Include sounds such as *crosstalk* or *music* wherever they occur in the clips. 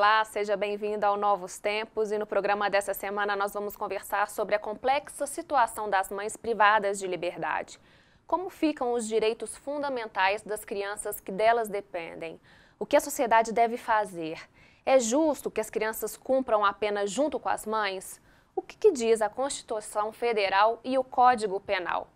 Olá, seja bem-vindo ao Novos Tempos e no programa dessa semana nós vamos conversar sobre a complexa situação das mães privadas de liberdade. Como ficam os direitos fundamentais das crianças que delas dependem? O que a sociedade deve fazer? É justo que as crianças cumpram a pena junto com as mães? O que, que diz a Constituição Federal e o Código Penal?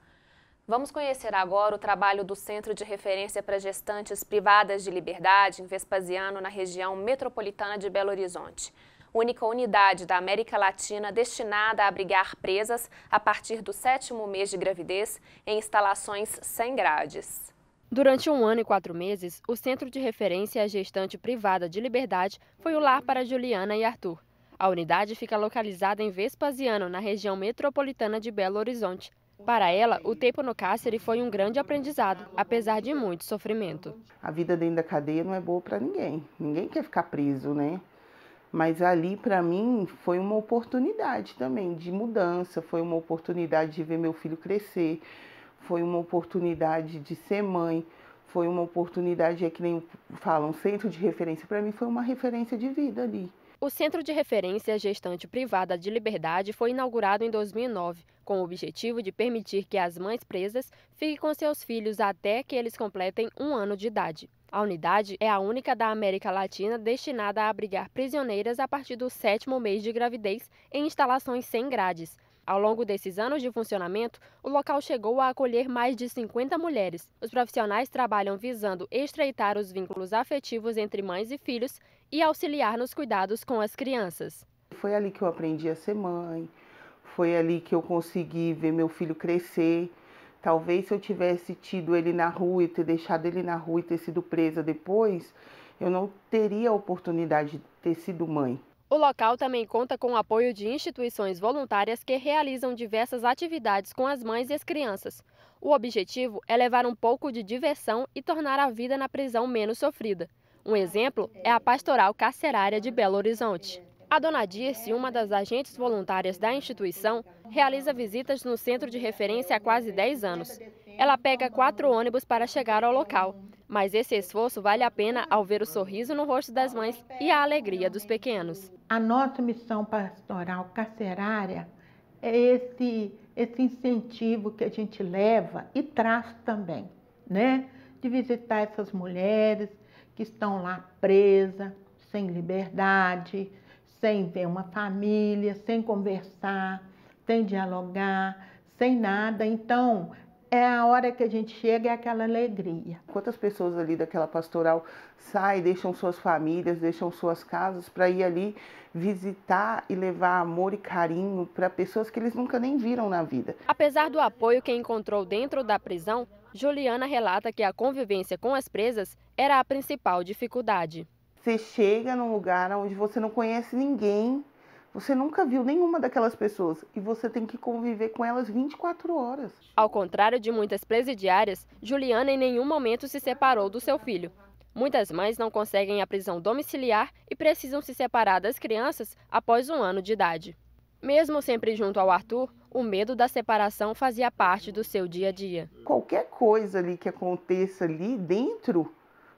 Vamos conhecer agora o trabalho do Centro de Referência para Gestantes Privadas de Liberdade, em Vespasiano, na região metropolitana de Belo Horizonte. Única unidade da América Latina destinada a abrigar presas a partir do sétimo mês de gravidez em instalações sem grades. Durante um ano e quatro meses, o Centro de Referência à Gestante Privada de Liberdade foi o lar para Juliana e Arthur. A unidade fica localizada em Vespasiano, na região metropolitana de Belo Horizonte. Para ela, o tempo no cárcere foi um grande aprendizado, apesar de muito sofrimento. A vida dentro da cadeia não é boa para ninguém. Ninguém quer ficar preso, né? Mas ali, para mim, foi uma oportunidade também de mudança, foi uma oportunidade de ver meu filho crescer, foi uma oportunidade de ser mãe, foi uma oportunidade, é que nem falam, centro de referência. Para mim, foi uma referência de vida ali. O Centro de Referência Gestante Privada de Liberdade foi inaugurado em 2009, com o objetivo de permitir que as mães presas fiquem com seus filhos até que eles completem um ano de idade. A unidade é a única da América Latina destinada a abrigar prisioneiras a partir do sétimo mês de gravidez em instalações sem grades. Ao longo desses anos de funcionamento, o local chegou a acolher mais de 50 mulheres. Os profissionais trabalham visando estreitar os vínculos afetivos entre mães e filhos e auxiliar nos cuidados com as crianças. Foi ali que eu aprendi a ser mãe, foi ali que eu consegui ver meu filho crescer. Talvez se eu tivesse tido ele na rua e ter deixado ele na rua e ter sido presa depois, eu não teria a oportunidade de ter sido mãe. O local também conta com o apoio de instituições voluntárias que realizam diversas atividades com as mães e as crianças. O objetivo é levar um pouco de diversão e tornar a vida na prisão menos sofrida. Um exemplo é a Pastoral Carcerária de Belo Horizonte. A dona Dirce, uma das agentes voluntárias da instituição, realiza visitas no centro de referência há quase 10 anos. Ela pega quatro ônibus para chegar ao local, mas esse esforço vale a pena ao ver o sorriso no rosto das mães e a alegria dos pequenos. A nossa missão pastoral carcerária é esse, esse incentivo que a gente leva e traz também, né? De visitar essas mulheres, que estão lá presa, sem liberdade, sem ver uma família, sem conversar, sem dialogar, sem nada. Então, é a hora que a gente chega, é aquela alegria. Quantas pessoas ali daquela pastoral saem, deixam suas famílias, deixam suas casas para ir ali visitar e levar amor e carinho para pessoas que eles nunca nem viram na vida. Apesar do apoio que encontrou dentro da prisão, Juliana relata que a convivência com as presas era a principal dificuldade. Você chega num lugar onde você não conhece ninguém, você nunca viu nenhuma daquelas pessoas e você tem que conviver com elas 24 horas. Ao contrário de muitas presidiárias, Juliana em nenhum momento se separou do seu filho. Muitas mães não conseguem a prisão domiciliar e precisam se separar das crianças após um ano de idade. Mesmo sempre junto ao Arthur, o medo da separação fazia parte do seu dia a dia. Qualquer coisa ali que aconteça ali dentro,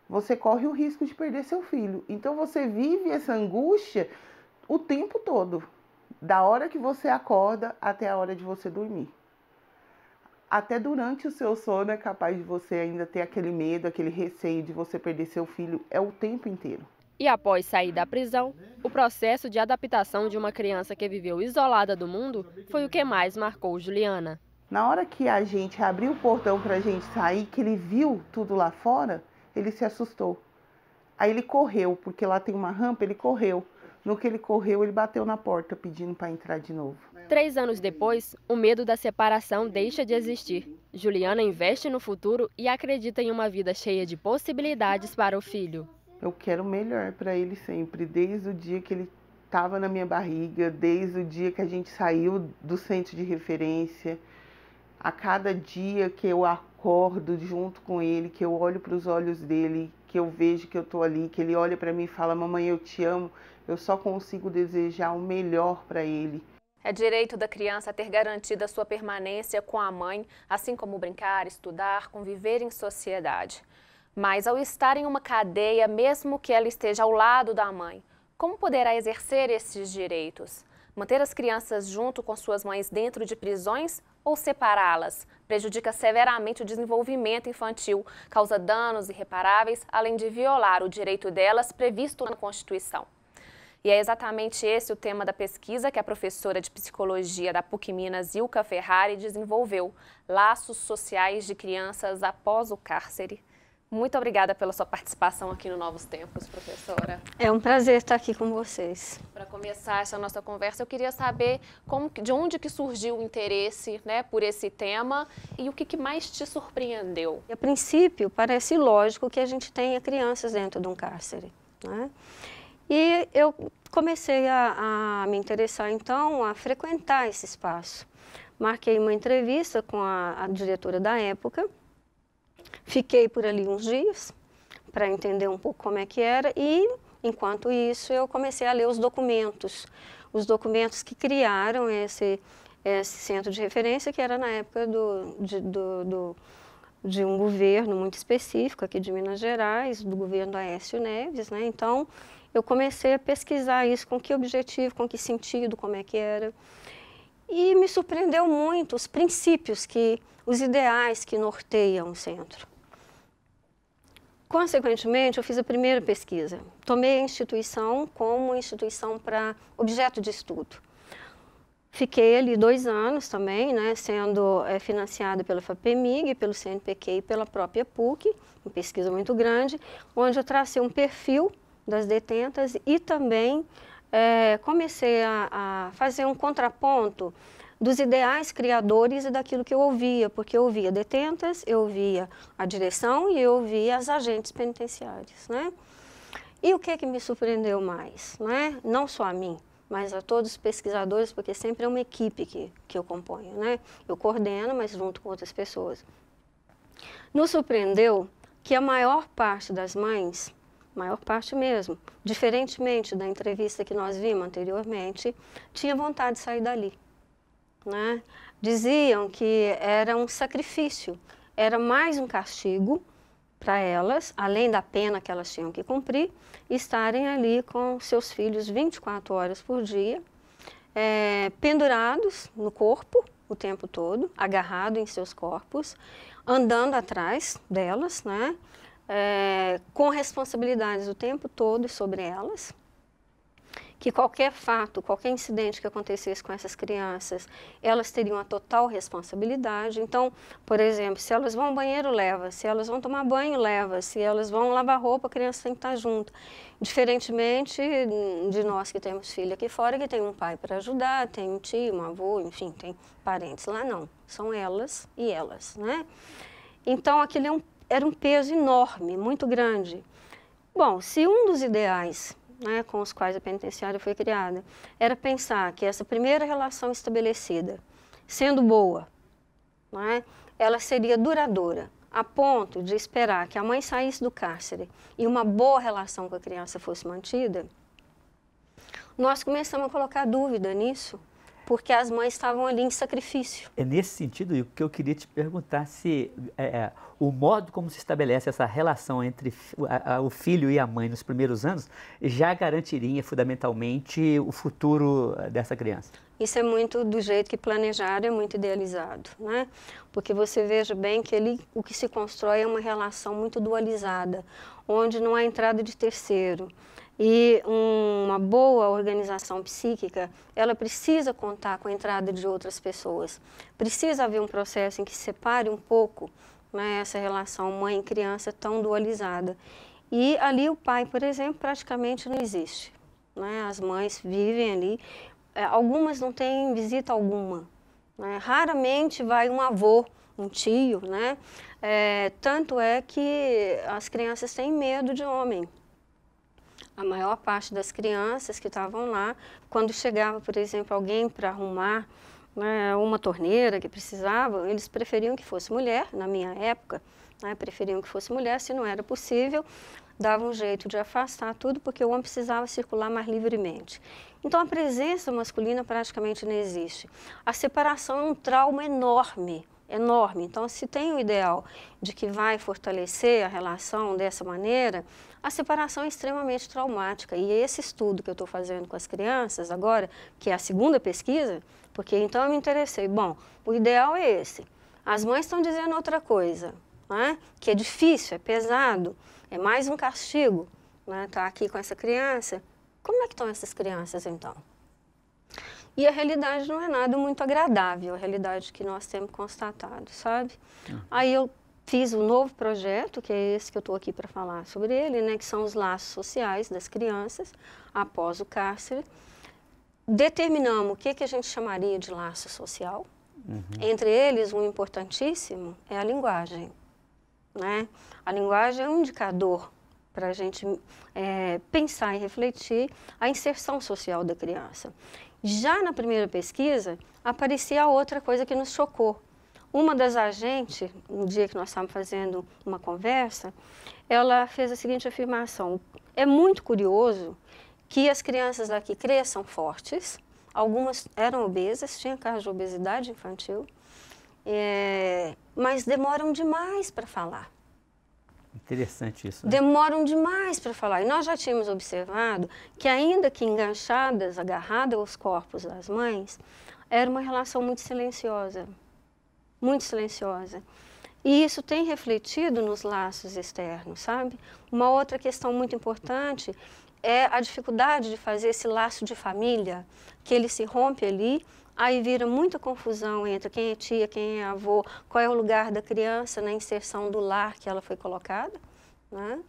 você corre o risco de perder seu filho. Então você vive essa angústia o tempo todo, da hora que você acorda até a hora de você dormir. Até durante o seu sono é capaz de você ainda ter aquele medo, aquele receio de você perder seu filho, é o tempo inteiro. E após sair da prisão, o processo de adaptação de uma criança que viveu isolada do mundo foi o que mais marcou Juliana. Na hora que a gente abriu o portão para a gente sair, que ele viu tudo lá fora, ele se assustou. Aí ele correu, porque lá tem uma rampa, ele correu. No que ele correu, ele bateu na porta pedindo para entrar de novo. Três anos depois, o medo da separação deixa de existir. Juliana investe no futuro e acredita em uma vida cheia de possibilidades para o filho. Eu quero o melhor para ele sempre, desde o dia que ele estava na minha barriga, desde o dia que a gente saiu do centro de referência, a cada dia que eu acordo junto com ele, que eu olho para os olhos dele, que eu vejo que eu tô ali, que ele olha para mim e fala: "Mamãe, eu te amo". Eu só consigo desejar o melhor para ele. É direito da criança ter garantida sua permanência com a mãe, assim como brincar, estudar, conviver em sociedade. Mas ao estar em uma cadeia, mesmo que ela esteja ao lado da mãe, como poderá exercer esses direitos? Manter as crianças junto com suas mães dentro de prisões ou separá-las prejudica severamente o desenvolvimento infantil, causa danos irreparáveis, além de violar o direito delas previsto na Constituição. E é exatamente esse o tema da pesquisa que a professora de psicologia da PUC Minas, Ilka Ferrari, desenvolveu: Laços Sociais de Crianças Após o Cárcere. Muito obrigada pela sua participação aqui no Novos Tempos, professora. É um prazer estar aqui com vocês. Para começar essa nossa conversa, eu queria saber como, de onde que surgiu o interesse né, por esse tema e o que, que mais te surpreendeu. A princípio, parece lógico que a gente tenha crianças dentro de um cárcere. Né? E eu comecei a, a me interessar, então, a frequentar esse espaço. Marquei uma entrevista com a, a diretora da época, Fiquei por ali uns dias para entender um pouco como é que era e, enquanto isso, eu comecei a ler os documentos, os documentos que criaram esse, esse centro de referência, que era na época do, de, do, do, de um governo muito específico aqui de Minas Gerais, do governo Aécio Neves, né? Então, eu comecei a pesquisar isso, com que objetivo, com que sentido, como é que era. E me surpreendeu muito os princípios, que, os ideais que norteiam o centro. Consequentemente, eu fiz a primeira pesquisa. Tomei a instituição como instituição para objeto de estudo. Fiquei ali dois anos também, né, sendo é, financiada pela FAPEMIG, pelo CNPq e pela própria PUC, uma pesquisa muito grande, onde eu tracei um perfil das detentas e também é, comecei a, a fazer um contraponto dos ideais criadores e daquilo que eu ouvia, porque eu ouvia detentas, eu ouvia a direção e eu ouvia as agentes penitenciárias, né? E o que que me surpreendeu mais, né? Não só a mim, mas a todos os pesquisadores, porque sempre é uma equipe que, que eu componho, né? Eu coordeno, mas junto com outras pessoas. Nos surpreendeu que a maior parte das mães maior parte mesmo, diferentemente da entrevista que nós vimos anteriormente, tinha vontade de sair dali. Né? Diziam que era um sacrifício, era mais um castigo para elas, além da pena que elas tinham que cumprir, estarem ali com seus filhos 24 horas por dia, é, pendurados no corpo o tempo todo, agarrado em seus corpos, andando atrás delas, né? é, com responsabilidades o tempo todo sobre elas, que qualquer fato, qualquer incidente que acontecesse com essas crianças, elas teriam a total responsabilidade. Então, por exemplo, se elas vão ao banheiro, leva. Se elas vão tomar banho, leva. Se elas vão lavar roupa, a criança tem que estar junto. Diferentemente de nós que temos filho aqui fora, que tem um pai para ajudar, tem um tio, um avô, enfim, tem parentes. Lá não, são elas e elas, né? Então, aquilo é um era um peso enorme, muito grande. Bom, se um dos ideais né, com os quais a penitenciária foi criada era pensar que essa primeira relação estabelecida, sendo boa, né, ela seria duradoura, a ponto de esperar que a mãe saísse do cárcere e uma boa relação com a criança fosse mantida, nós começamos a colocar dúvida nisso porque as mães estavam ali em sacrifício. É nesse sentido, Igor, que eu queria te perguntar se é, é, o modo como se estabelece essa relação entre a, a, o filho e a mãe nos primeiros anos já garantiria fundamentalmente o futuro eh, dessa criança. Isso é muito do jeito que planejado, é muito idealizado, né? Porque você veja bem que ele, o que se constrói é uma relação muito dualizada, onde não há entrada de terceiro e uma boa organização psíquica, ela precisa contar com a entrada de outras pessoas. Precisa haver um processo em que separe um pouco né, essa relação mãe-criança tão dualizada. E ali o pai, por exemplo, praticamente não existe. Né? As mães vivem ali, é, algumas não têm visita alguma. Né? Raramente vai um avô, um tio, né? É, tanto é que as crianças têm medo de homem a maior parte das crianças que estavam lá, quando chegava, por exemplo, alguém para arrumar né, uma torneira que precisava, eles preferiam que fosse mulher, na minha época, né, preferiam que fosse mulher, se não era possível, dava um jeito de afastar tudo, porque o homem precisava circular mais livremente. Então, a presença masculina praticamente não existe. A separação é um trauma enorme, enorme. Então, se tem o ideal de que vai fortalecer a relação dessa maneira, a separação é extremamente traumática. E esse estudo que eu estou fazendo com as crianças agora, que é a segunda pesquisa, porque então eu me interessei. Bom, o ideal é esse. As mães estão dizendo outra coisa, né? que é difícil, é pesado, é mais um castigo estar né? tá aqui com essa criança. Como é que estão essas crianças, então? E a realidade não é nada muito agradável, a realidade que nós temos constatado, sabe? Hum. Aí eu fiz um novo projeto, que é esse que eu estou aqui para falar sobre ele, né, que são os laços sociais das crianças após o cárcere. Determinamos o que, que a gente chamaria de laço social. Uhum. Entre eles, um importantíssimo é a linguagem. Né? A linguagem é um indicador para a gente é, pensar e refletir a inserção social da criança. Já na primeira pesquisa, aparecia outra coisa que nos chocou, uma das agentes, um dia que nós estávamos fazendo uma conversa, ela fez a seguinte afirmação: é muito curioso que as crianças daqui cresçam fortes, algumas eram obesas, tinham casos de obesidade infantil, é, mas demoram demais para falar. Interessante isso. Né? Demoram demais para falar. E nós já tínhamos observado que, ainda que enganchadas, agarradas aos corpos das mães, era uma relação muito silenciosa muito silenciosa. E isso tem refletido nos laços externos, sabe? Uma outra questão muito importante é a dificuldade de fazer esse laço de família, que ele se rompe ali, aí vira muita confusão entre quem é tia, quem é avô, qual é o lugar da criança na inserção do lar que ela foi colocada. Né?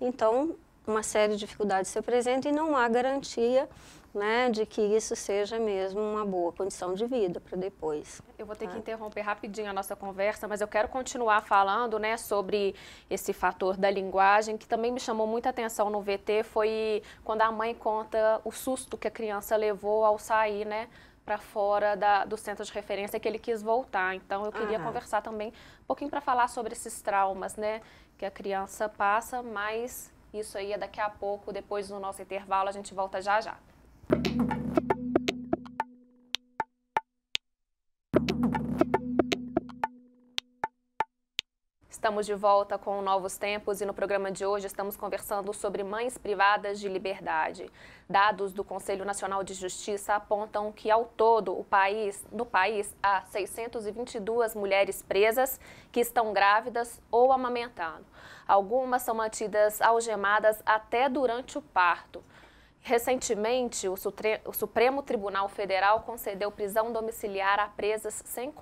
Então, uma série de dificuldades se apresenta e não há garantia né, de que isso seja mesmo uma boa condição de vida para depois. Eu vou ter que tá? interromper rapidinho a nossa conversa, mas eu quero continuar falando né, sobre esse fator da linguagem, que também me chamou muita atenção no VT, foi quando a mãe conta o susto que a criança levou ao sair, né? para fora da, do centro de referência que ele quis voltar. Então, eu queria conversar também um pouquinho para falar sobre esses traumas, né? Que a criança passa, mas isso aí é daqui a pouco, depois do nosso intervalo, a gente volta já já. Estamos de volta com Novos Tempos e no programa de hoje estamos conversando sobre mães privadas de liberdade. Dados do Conselho Nacional de Justiça apontam que ao todo o país, no país há 622 mulheres presas que estão grávidas ou amamentando. Algumas são mantidas algemadas até durante o parto. Recentemente, o, Supremo Tribunal Federal concedeu prisão domiciliar a presas sem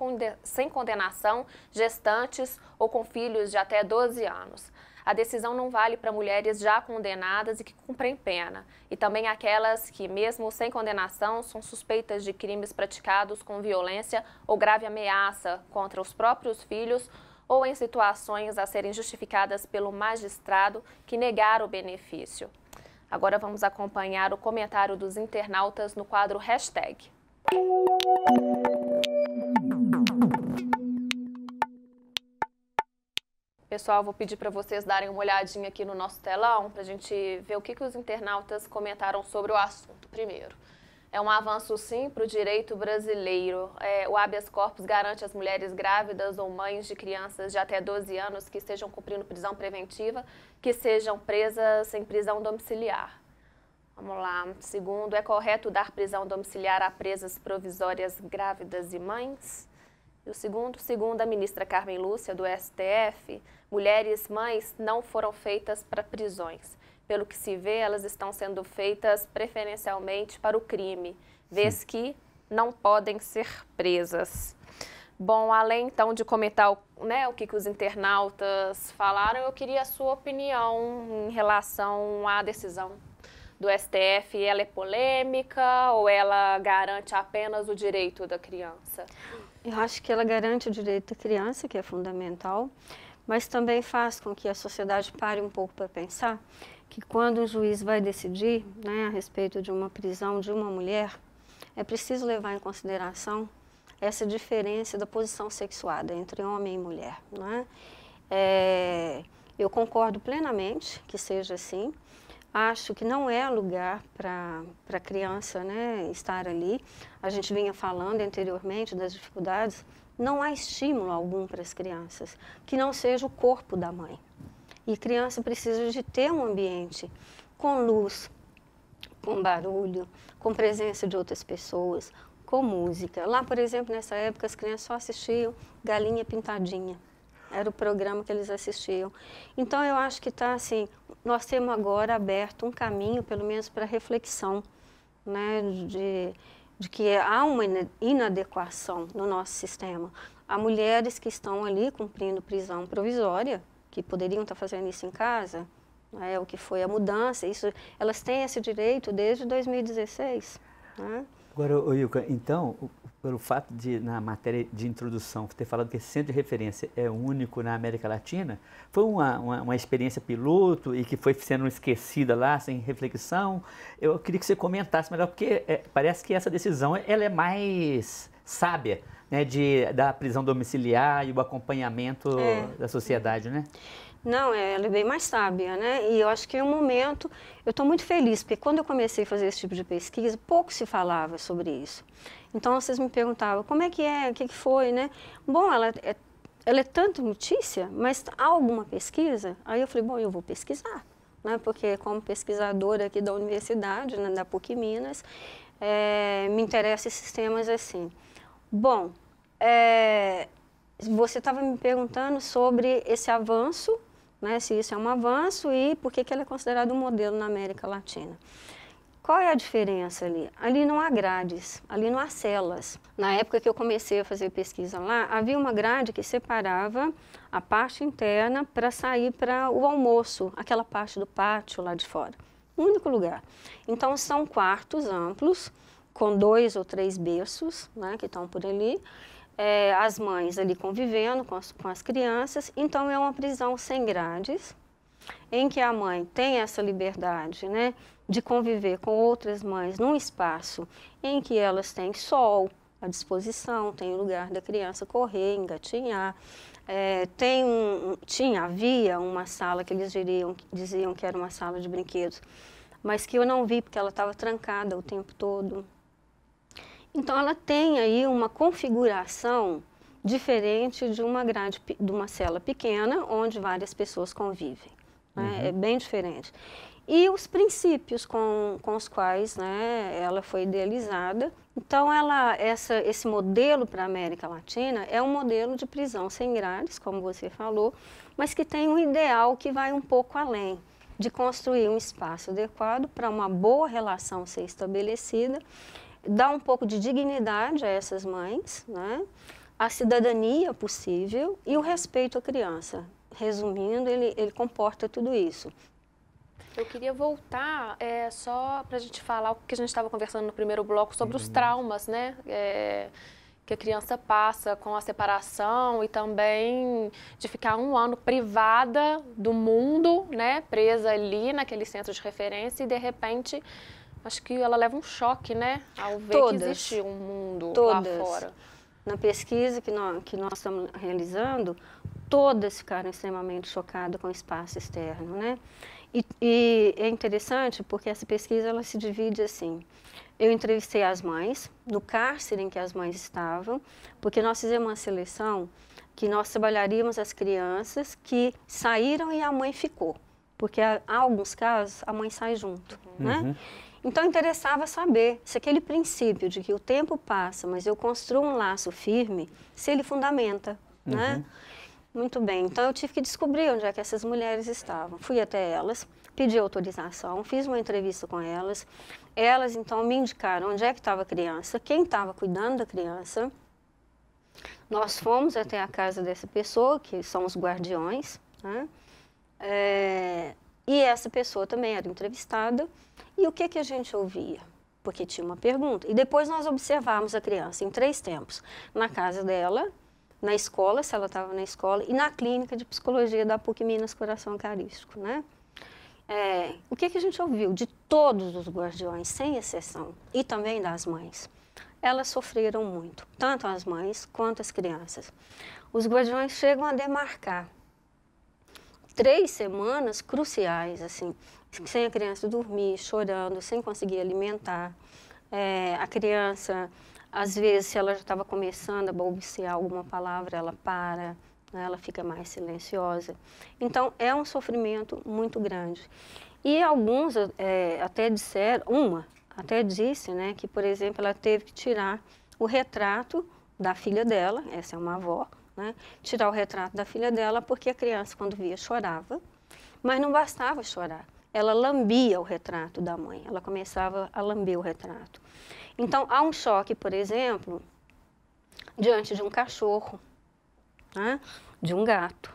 condenação, gestantes ou com filhos de até 12 anos. A decisão não vale para mulheres já condenadas e que cumprem pena, e também aquelas que, mesmo sem condenação, são suspeitas de crimes praticados com violência ou grave ameaça contra os próprios filhos ou em situações a serem justificadas pelo magistrado que negar o benefício. Agora vamos acompanhar o comentário dos internautas no quadro Hashtag. Pessoal, vou pedir para vocês darem uma olhadinha aqui no nosso telão para a gente ver o que, que os internautas comentaram sobre o assunto primeiro é um avanço sim para o direito brasileiro. É, o habeas corpus garante às mulheres grávidas ou mães de crianças de até 12 anos que estejam cumprindo prisão preventiva, que sejam presas em prisão domiciliar. Vamos lá. Segundo, é correto dar prisão domiciliar a presas provisórias grávidas e mães? E o segundo, segundo a ministra Carmen Lúcia do STF, mulheres mães não foram feitas para prisões pelo que se vê, elas estão sendo feitas preferencialmente para o crime, vez Sim. que não podem ser presas. Bom, além então de comentar né, o que, que os internautas falaram, eu queria a sua opinião em relação à decisão do STF. Ela é polêmica ou ela garante apenas o direito da criança? Eu acho que ela garante o direito da criança, que é fundamental, mas também faz com que a sociedade pare um pouco para pensar que quando o juiz vai decidir né, a respeito de uma prisão de uma mulher, é preciso levar em consideração essa diferença da posição sexuada entre homem e mulher. Né? É, eu concordo plenamente que seja assim. Acho que não é lugar para a criança né, estar ali. A gente vinha falando anteriormente das dificuldades. Não há estímulo algum para as crianças que não seja o corpo da mãe. E criança precisa de ter um ambiente com luz, com barulho, com presença de outras pessoas, com música. Lá, por exemplo, nessa época, as crianças só assistiam Galinha Pintadinha. Era o programa que eles assistiam. Então, eu acho que está assim, nós temos agora aberto um caminho, pelo menos para reflexão, né, de, de que há uma inadequação no nosso sistema. Há mulheres que estão ali cumprindo prisão provisória, que poderiam estar fazendo isso em casa, né, o que foi a mudança, isso, elas têm esse direito desde 2016. Né? Agora, o Yuka, então, pelo fato de, na matéria de introdução, ter falado que esse centro de referência é único na América Latina, foi uma, uma, uma, experiência piloto e que foi sendo esquecida lá, sem reflexão. Eu queria que você comentasse melhor, porque é, parece que essa decisão ela é mais sábia né, de, da prisão domiciliar e o acompanhamento é. da sociedade, né? Não, é, ela é bem mais sábia, né? E eu acho que em é um momento, eu estou muito feliz, porque quando eu comecei a fazer esse tipo de pesquisa, pouco se falava sobre isso. Então, vocês me perguntavam, como é que é, o que, que foi, né? Bom, ela é, ela é tanto notícia, mas há alguma pesquisa? Aí eu falei, bom, eu vou pesquisar, né? Porque como pesquisadora aqui da universidade, né, da PUC Minas, é, me interessa esses temas assim. Bom, é, você estava me perguntando sobre esse avanço, né, se isso é um avanço e por que, que ele é considerado um modelo na América Latina. Qual é a diferença ali? Ali não há grades, ali não há celas. Na época que eu comecei a fazer pesquisa lá, havia uma grade que separava a parte interna para sair para o almoço, aquela parte do pátio lá de fora. Um único lugar. Então são quartos amplos com dois ou três berços, né, que estão por ali, é, as mães ali convivendo com as, com as crianças. Então, é uma prisão sem grades, em que a mãe tem essa liberdade, né, de conviver com outras mães num espaço em que elas têm sol à disposição, tem o lugar da criança correr, engatinhar, é, tem um, tinha, havia uma sala que eles diriam, diziam que era uma sala de brinquedos, mas que eu não vi porque ela estava trancada o tempo todo. Então, ela tem aí uma configuração diferente de uma grade, de uma cela pequena, onde várias pessoas convivem. Né? Uhum. É bem diferente. E os princípios com, com os quais né, ela foi idealizada. Então, ela, essa, esse modelo para a América Latina é um modelo de prisão sem grades, como você falou, mas que tem um ideal que vai um pouco além de construir um espaço adequado para uma boa relação ser estabelecida dar um pouco de dignidade a essas mães, né? a cidadania possível e o respeito à criança. Resumindo, ele, ele comporta tudo isso. Eu queria voltar é, só para a gente falar o que a gente estava conversando no primeiro bloco sobre uhum. os traumas, né? É, que a criança passa com a separação e também de ficar um ano privada do mundo, né? Presa ali naquele centro de referência e de repente acho que ela leva um choque, né? Ao ver todas, que existe um mundo todas. lá fora. Na pesquisa que nós, que nós estamos realizando, todas ficaram extremamente chocadas com o espaço externo, né? E, e, é interessante porque essa pesquisa ela se divide assim. Eu entrevistei as mães no cárcere em que as mães estavam, porque nós fizemos uma seleção que nós trabalharíamos as crianças que saíram e a mãe ficou, porque há, alguns casos a mãe sai junto, né? uhum. né? Então interessava saber se aquele princípio de que o tempo passa, mas eu construo um laço firme, se ele fundamenta, né? uhum. né? Muito bem, então eu tive que descobrir onde é que essas mulheres estavam. Fui até elas, pedi autorização, fiz uma entrevista com elas. Elas então me indicaram onde é que estava a criança, quem estava cuidando da criança. Nós fomos até a casa dessa pessoa, que são os guardiões. Né? É, e essa pessoa também era entrevistada. E o que, que a gente ouvia? Porque tinha uma pergunta. E depois nós observávamos a criança em três tempos: na casa dela, na escola, se ela estava na escola, e na clínica de psicologia da PUC Minas Coração Eucarístico. Né? É, o que, que a gente ouviu? De todos os guardiões, sem exceção, e também das mães. Elas sofreram muito, tanto as mães quanto as crianças. Os guardiões chegam a demarcar três semanas cruciais, assim, sem a criança dormir, chorando, sem conseguir alimentar. É, a criança, às vezes, se ela já estava começando a balbuciar alguma palavra, ela para, né, ela fica mais silenciosa. Então, é um sofrimento muito grande. E alguns é, até disseram, uma até disse, né, que, por exemplo, ela teve que tirar o retrato da filha dela, essa é uma avó, né? tirar o retrato da filha dela, porque a criança, quando via, chorava, mas não bastava chorar. Ela lambia o retrato da mãe, ela começava a lamber o retrato. Então, há um choque, por exemplo, diante de um cachorro, né? de um gato,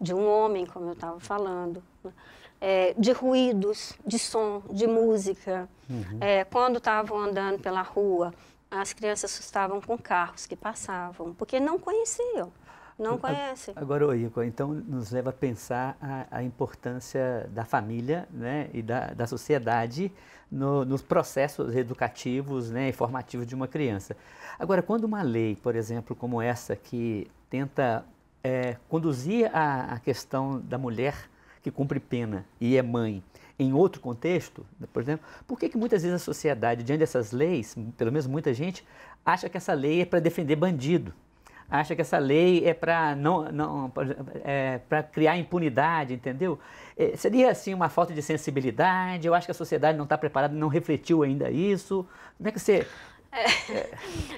de um homem, como eu estava falando, né? é, de ruídos, de som, de música. Uhum. É, quando estavam andando pela rua, as crianças assustavam com carros que passavam, porque não conheciam. Não conhecem. Agora, Ico, então nos leva a pensar a, a importância da família né, e da, da sociedade no, nos processos educativos né, e formativos de uma criança. Agora, quando uma lei, por exemplo, como essa, que tenta é, conduzir a, a questão da mulher que cumpre pena e é mãe, em outro contexto, por exemplo, por que, que muitas vezes a sociedade, diante dessas leis, pelo menos muita gente, acha que essa lei é para defender bandido? Acha que essa lei é para não, não é, para criar impunidade, entendeu? É, seria assim uma falta de sensibilidade. Eu acho que a sociedade não está preparada, não refletiu ainda isso. Como é que você é,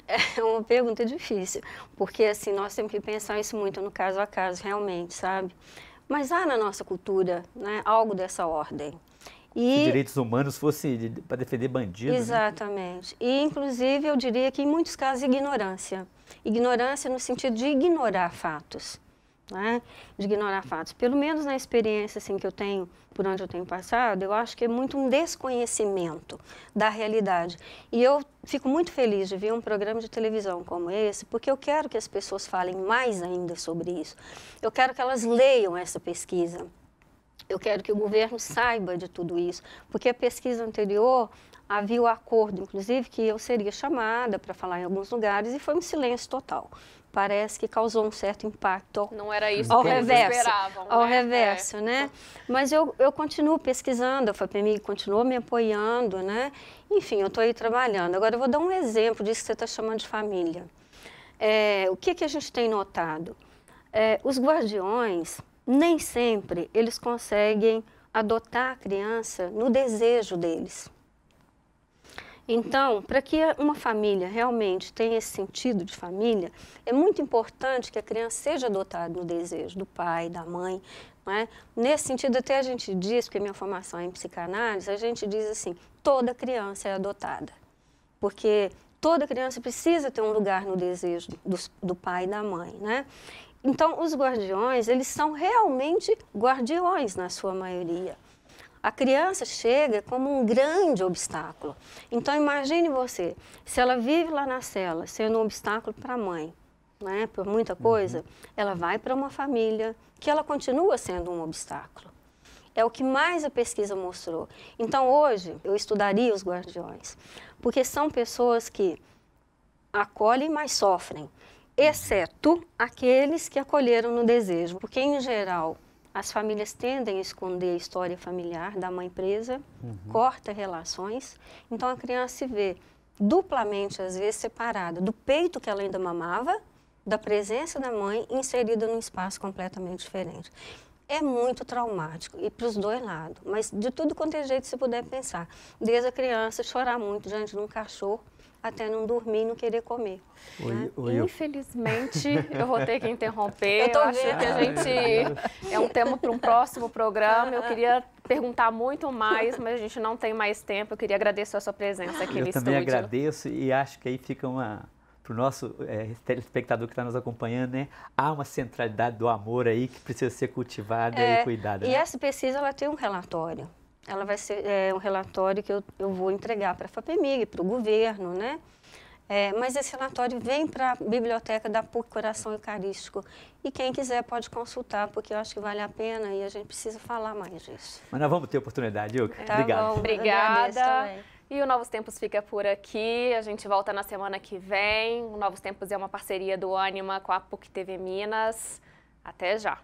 *laughs* é uma pergunta difícil, porque assim nós temos que pensar isso muito no caso a caso, realmente, sabe? Mas há na nossa cultura né, algo dessa ordem. E... Se direitos humanos fosse para defender bandidos. Né? Exatamente. Né? E, inclusive, eu diria que, em muitos casos, ignorância. Ignorância no sentido de ignorar fatos. Né? De ignorar fatos. Pelo menos na experiência assim, que eu tenho, por onde eu tenho passado, eu acho que é muito um desconhecimento da realidade. E eu fico muito feliz de ver um programa de televisão como esse, porque eu quero que as pessoas falem mais ainda sobre isso. Eu quero que elas leiam essa pesquisa eu quero que o governo saiba de tudo isso, porque a pesquisa anterior havia o acordo, inclusive, que eu seria chamada para falar em alguns lugares e foi um silêncio total. Parece que causou um certo impacto. Não era isso ao que reverso, esperavam. Ao né? reverso, é. né? Mas eu, eu continuo pesquisando, a FAPEMI continuou me apoiando, né? Enfim, eu estou aí trabalhando. Agora, eu vou dar um exemplo disso que você está chamando de família. É, o que, que a gente tem notado? É, os guardiões nem sempre eles conseguem adotar a criança no desejo deles. Então, para que uma família realmente tenha esse sentido de família, é muito importante que a criança seja adotada no desejo do pai, da mãe. É? Nesse sentido, até a gente diz, porque minha formação é em psicanálise, a gente diz assim: toda criança é adotada. Porque toda criança precisa ter um lugar no desejo do, do pai e da mãe, né? Então, os guardiões, eles são realmente guardiões na sua maioria. A criança chega como um grande obstáculo. Então, imagine você, se ela vive lá na cela, sendo um obstáculo para a mãe, né, por muita uhum. coisa, uhum. ela vai para uma família que ela continua sendo um obstáculo. É o que mais a pesquisa mostrou. Então, hoje, eu estudaria os guardiões, porque são pessoas que acolhem, mas sofrem exceto aqueles que acolheram no desejo. Porque, em geral, as famílias tendem a esconder a história familiar da mãe presa, uhum. corta relações. Então, a criança se vê duplamente, às vezes, separada do peito que ela ainda mamava, da presença da mãe, inserida num espaço completamente diferente. É muito traumático, e para os dois lados. Mas de tudo quanto é jeito se puder pensar. Desde a criança chorar muito diante de um cachorro, até não dormir e não querer comer. Oi, né? oi, Infelizmente, eu vou ter que *laughs* interromper. Eu, tô eu acho que a gente é um tema para um próximo programa. Eu queria perguntar muito mais, mas a gente não tem mais tempo. Eu queria agradecer a sua presença aqui eu no estúdio. Eu também agradeço e acho que aí fica uma para o nosso é, telespectador que está nos acompanhando, né? Há uma centralidade do amor aí que precisa ser cultivada é, e cuidada. E né? a ela tem um relatório ela vai ser é, um relatório que eu, eu vou entregar para a FAPEMIG, para o governo, né? É, mas esse relatório vem para a biblioteca da PUC Coração Eucarístico. E quem quiser pode consultar, porque eu acho que vale a pena e a gente precisa falar mais disso. Mas nós vamos ter oportunidade, Ilka. Tá Obrigado. Bom, obrigada. E o Novos Tempos fica por aqui. A gente volta na semana que vem. O Novos Tempos é uma parceria do Anima com a PUC TV Minas. Até já.